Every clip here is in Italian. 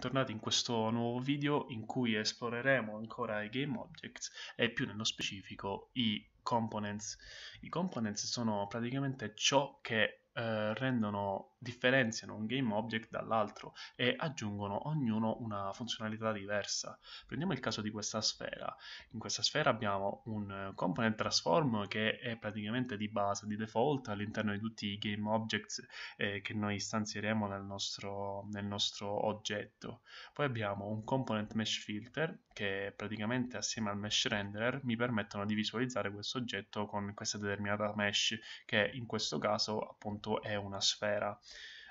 Tornati in questo nuovo video in cui esploreremo ancora i GameObjects e più nello specifico i Components. I Components sono praticamente ciò che eh, rendono, differenziano un game object dall'altro e aggiungono ognuno una funzionalità diversa. Prendiamo il caso di questa sfera. In questa sfera abbiamo un component transform che è praticamente di base, di default, all'interno di tutti i game objects eh, che noi istanzieremo nel nostro, nel nostro oggetto. Poi abbiamo un component mesh filter che praticamente assieme al mesh renderer mi permettono di visualizzare questo oggetto con questa determinata mesh che in questo caso appunto è una sfera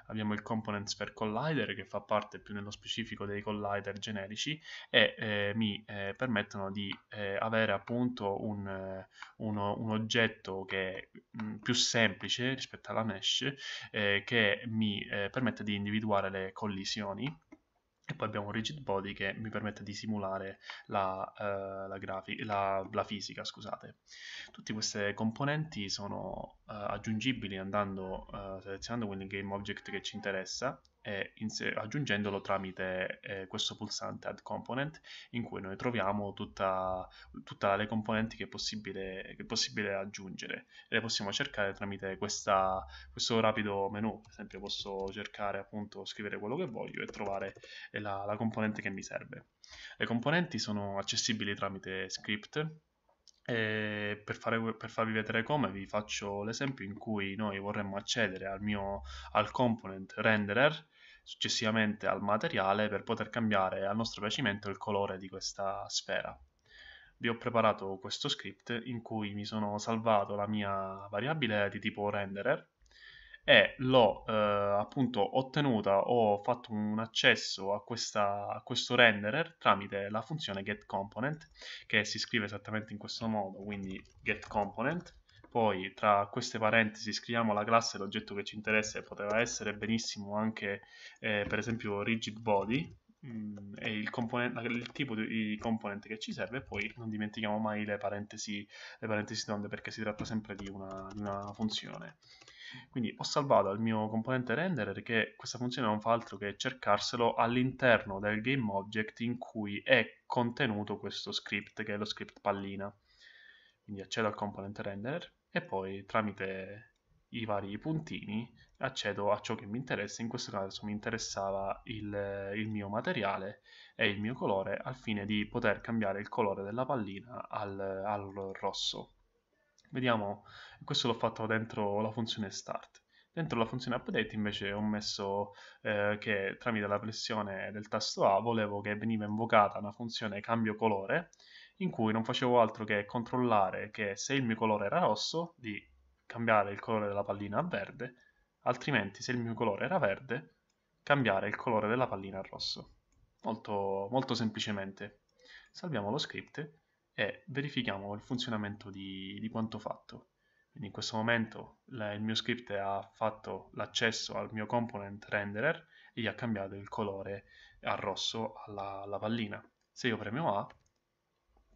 abbiamo il components per collider che fa parte più nello specifico dei collider generici e eh, mi eh, permettono di eh, avere appunto un, eh, uno, un oggetto che è mm, più semplice rispetto alla mesh eh, che mi eh, permette di individuare le collisioni e poi abbiamo un rigid body che mi permette di simulare la, eh, la, grafica, la, la fisica. Scusate. Tutte queste componenti sono eh, aggiungibili andando, eh, selezionando quindi il game object che ci interessa eh, se- aggiungendolo tramite eh, questo pulsante add component in cui noi troviamo tutte le componenti che è, possibile, che è possibile aggiungere e le possiamo cercare tramite questa, questo rapido menu per esempio posso cercare appunto scrivere quello che voglio e trovare eh, la, la componente che mi serve le componenti sono accessibili tramite script e per, fare, per, farvi vedere come vi faccio l'esempio in cui noi vorremmo accedere al mio al component renderer successivamente al materiale per poter cambiare al nostro piacimento il colore di questa sfera. Vi ho preparato questo script in cui mi sono salvato la mia variabile di tipo renderer e l'ho eh, appunto ottenuta ho fatto un accesso a, questa, a questo renderer tramite la funzione getComponent che si scrive esattamente in questo modo, quindi getComponent poi tra queste parentesi scriviamo la classe l'oggetto che ci interessa e poteva essere benissimo anche eh, per esempio rigid body mh, mm, e il, il, tipo di componente che ci serve e poi non dimentichiamo mai le parentesi, le parentesi tonde perché si tratta sempre di una, di una funzione quindi ho salvato il mio componente renderer che questa funzione non fa altro che cercarselo all'interno del game object in cui è contenuto questo script che è lo script pallina quindi accedo al component renderer e poi tramite i vari puntini accedo a ciò che mi interessa, in questo caso mi interessava il, il, mio materiale e il mio colore al fine di poter cambiare il colore della pallina al, al rosso. Vediamo, questo l'ho fatto dentro la funzione start. Dentro la funzione update invece ho messo eh, che tramite la pressione del tasto A volevo che veniva invocata una funzione cambio colore in cui non facevo altro che controllare che se il mio colore era rosso, di cambiare il colore della pallina a verde, altrimenti se il mio colore era verde, cambiare il colore della pallina a rosso. Molto, molto semplicemente. Salviamo lo script e verifichiamo il funzionamento di, di quanto fatto. Quindi in questo momento la, il mio script ha fatto l'accesso al mio component renderer e gli ha cambiato il colore a rosso alla, alla pallina. Se io premio A,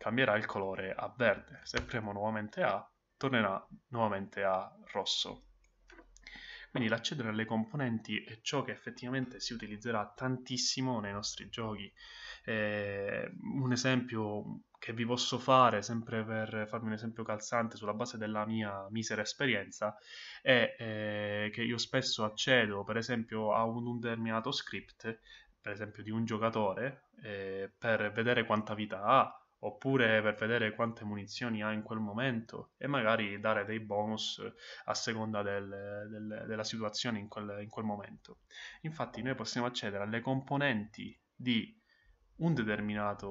cambierà il colore a verde. Se premo nuovamente A, tornerà nuovamente a rosso. Quindi l'accedere alle componenti è ciò che effettivamente si utilizzerà tantissimo nei nostri giochi. Eh, un esempio che vi posso fare, sempre per farmi un esempio calzante sulla base della mia misera esperienza, è eh, che io spesso accedo per esempio a un, determinato script, per esempio di un giocatore, eh, per vedere quanta vita ha, oppure per vedere quante munizioni ha in quel momento e magari dare dei bonus a seconda del, del, della situazione in quel, in quel momento. Infatti noi possiamo accedere alle componenti di un determinato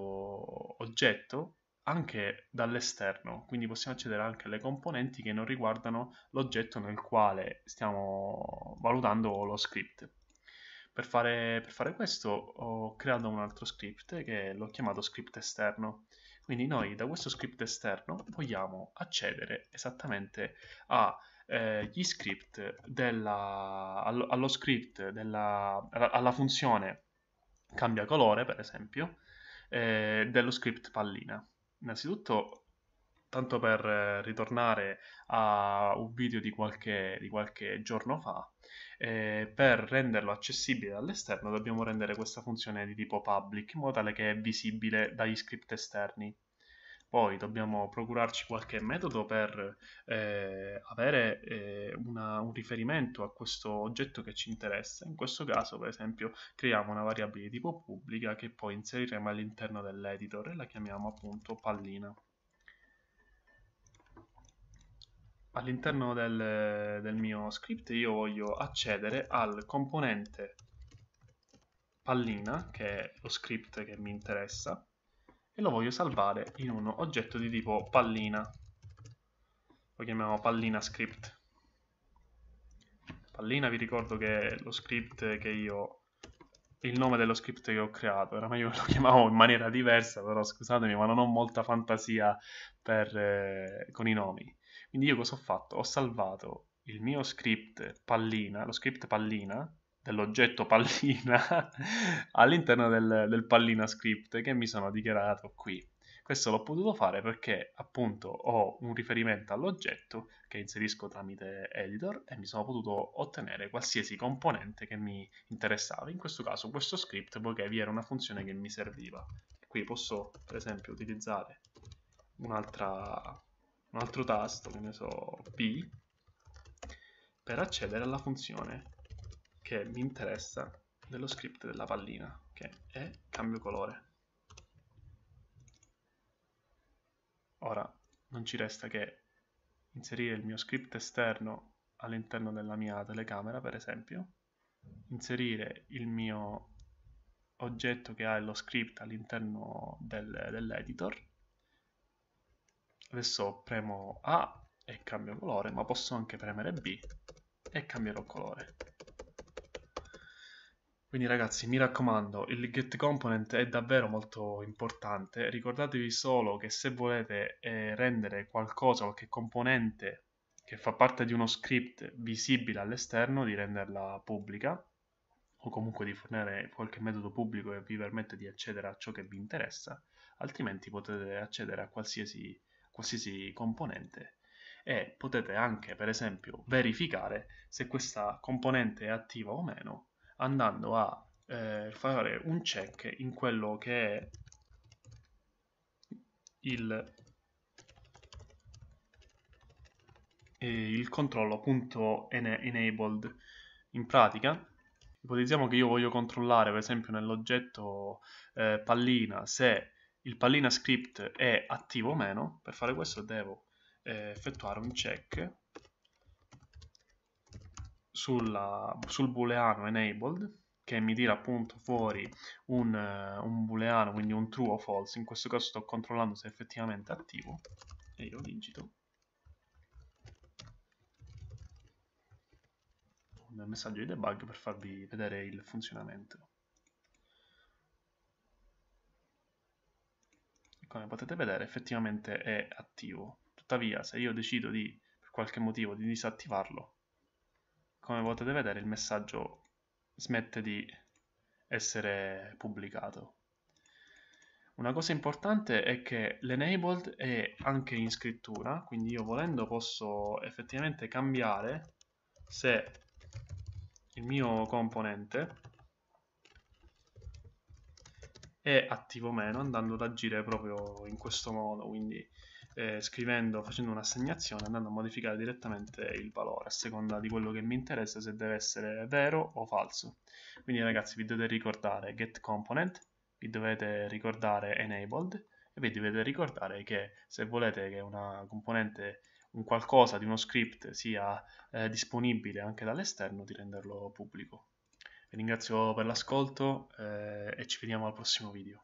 oggetto anche dall'esterno, quindi possiamo accedere anche alle componenti che non riguardano l'oggetto nel quale stiamo valutando lo script. Per fare, per fare questo ho creato un altro script che l'ho chiamato script esterno quindi noi da questo script esterno vogliamo accedere esattamente a eh, gli script della, allo, script della, alla funzione cambia colore per esempio eh, dello script pallina innanzitutto tanto per eh, ritornare a un video di qualche, di qualche giorno fa, eh, per renderlo accessibile dall'esterno dobbiamo rendere questa funzione di tipo public in modo tale che è visibile dagli script esterni. Poi dobbiamo procurarci qualche metodo per eh, avere eh, una, un riferimento a questo oggetto che ci interessa. In questo caso, per esempio, creiamo una variabile di tipo pubblica che poi inseriremo all'interno dell'editor e la chiamiamo appunto pallina. all'interno del, del mio script io voglio accedere al componente pallina, che è lo script che mi interessa, e lo voglio salvare in un oggetto di tipo pallina. Lo chiamiamo pallina script. Pallina vi ricordo che è lo script che io il nome dello script che ho creato, era meglio lo chiamavo in maniera diversa, però scusatemi, ma non ho molta fantasia per, eh, con i nomi. Quindi io cosa ho fatto? Ho salvato il mio script pallina, lo script pallina dell'oggetto pallina all'interno del, del, pallina script che mi sono dichiarato qui. Questo l'ho potuto fare perché appunto ho un riferimento all'oggetto che inserisco tramite editor e mi sono potuto ottenere qualsiasi componente che mi interessava. In questo caso questo script poiché vi era una funzione che mi serviva. Qui posso per esempio utilizzare un'altra un altro tasto, che ne so, P, per accedere alla funzione che mi interessa dello script della pallina, che è cambio colore. Ora, non ci resta che inserire il mio script esterno all'interno della mia telecamera, per esempio, inserire il mio oggetto che ha lo script all'interno del, dell'editor, Adesso premo A e cambio colore, ma posso anche premere B e cambierò colore. Quindi ragazzi, mi raccomando, il get component è davvero molto importante. Ricordatevi solo che se volete eh, rendere qualcosa, qualche componente che fa parte di uno script visibile all'esterno, di renderla pubblica, o comunque di fornire qualche metodo pubblico che vi permette di accedere a ciò che vi interessa, altrimenti potete accedere a qualsiasi qualsiasi componente e potete anche per esempio verificare se questa componente è attiva o meno andando a eh, fare un check in quello che è il, eh, il controllo in pratica ipotizziamo che io voglio controllare per esempio nell'oggetto eh, pallina se il pallina script è attivo o meno, per fare questo devo eh, effettuare un check sulla, sul booleano enabled che mi tira appunto fuori un, eh, un booleano, quindi un true o false, in questo caso sto controllando se è effettivamente attivo e io digito un messaggio di debug per farvi vedere il funzionamento. come potete vedere effettivamente è attivo. Tuttavia se io decido di, per qualche motivo di disattivarlo, come potete vedere il messaggio smette di essere pubblicato. Una cosa importante è che l'enabled è anche in scrittura, quindi io volendo posso effettivamente cambiare se il mio componente e attivo meno andando ad agire proprio in questo modo, quindi eh, scrivendo, facendo un'assegnazione, andando a modificare direttamente il valore a seconda di quello che mi interessa, se deve essere vero o falso. Quindi ragazzi vi dovete ricordare get component, vi dovete ricordare enabled e vi dovete ricordare che se volete che una componente un qualcosa di uno script sia eh, disponibile anche dall'esterno di renderlo pubblico. Vi ringrazio per l'ascolto eh, e ci vediamo al prossimo video.